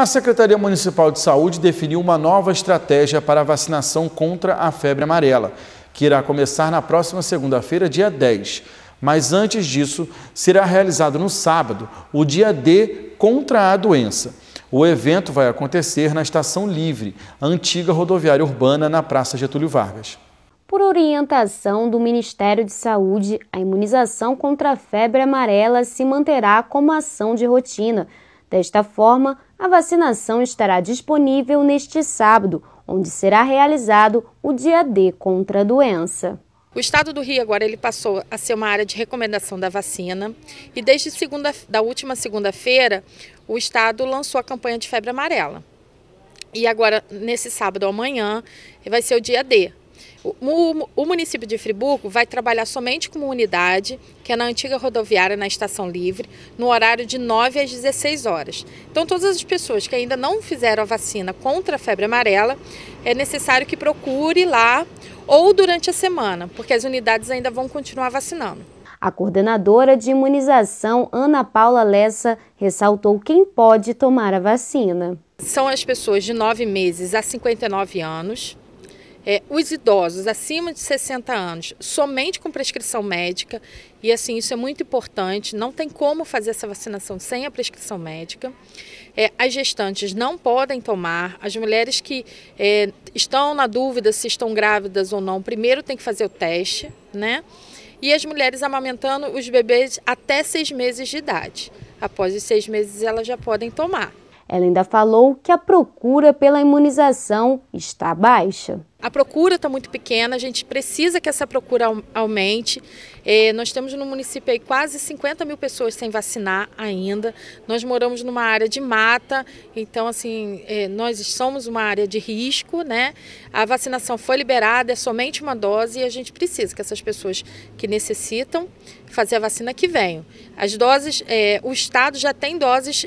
A Secretaria Municipal de Saúde definiu uma nova estratégia para a vacinação contra a febre amarela, que irá começar na próxima segunda-feira, dia 10. Mas antes disso, será realizado no sábado o dia D contra a doença. O evento vai acontecer na Estação Livre, antiga rodoviária urbana na Praça Getúlio Vargas. Por orientação do Ministério de Saúde, a imunização contra a febre amarela se manterá como ação de rotina. Desta forma, a vacinação estará disponível neste sábado, onde será realizado o dia D contra a doença. O estado do Rio agora ele passou a ser uma área de recomendação da vacina e desde segunda, da última segunda-feira o estado lançou a campanha de febre amarela. E agora nesse sábado amanhã vai ser o dia D, o, o, o, município de Friburgo vai trabalhar somente com uma unidade, que é na antiga rodoviária, na Estação Livre, no horário de 9 às 16 horas. Então, todas as pessoas que ainda não fizeram a vacina contra a febre amarela, é necessário que procure lá ou durante a semana, porque as unidades ainda vão continuar vacinando. A coordenadora de imunização, Ana Paula Lessa, ressaltou quem pode tomar a vacina. São as pessoas de 9 meses a 59 anos, é, os idosos acima de 60 anos somente com prescrição médica, e assim, isso é muito importante, não tem como fazer essa vacinação sem a prescrição médica. É, as gestantes não podem tomar, as mulheres que é, estão na dúvida se estão grávidas ou não, primeiro tem que fazer o teste, né? E as mulheres amamentando os bebês até seis meses de idade. Após os seis meses, elas já podem tomar. Ela ainda falou que a procura pela imunização está baixa. A procura está muito pequena, a gente precisa que essa procura aumente. É, nós temos no município aí quase 50 mil pessoas sem vacinar ainda. Nós moramos numa área de mata, então assim, é, nós somos uma área de risco, né? A vacinação foi liberada, é somente uma dose e a gente precisa que essas pessoas que necessitam fazer a vacina que venham. As doses, é, o Estado já tem doses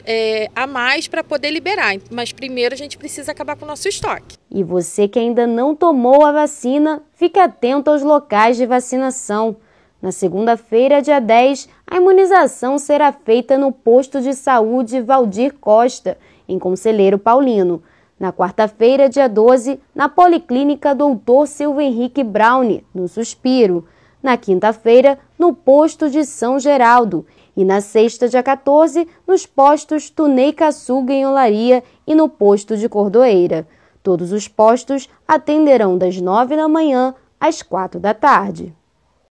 a mais para poder liberar, mas primeiro a gente precisa acabar com o nosso estoque. E você que ainda não tomou a vacina, fique atento aos locais de vacinação. Na segunda-feira, dia 10, a imunização será feita no posto de saúde Valdir Costa, em Conselheiro Paulino. Na quarta-feira, dia 12, na Policlínica Doutor Silvio Henrique Brown, no Suspiro. Na quinta-feira, no posto de São Geraldo. E na sexta, dia 14, nos postos Tunei Caçuga em Olaria e no posto de Cordoeira. Todos os postos atenderão das 9 da manhã às 4 da tarde.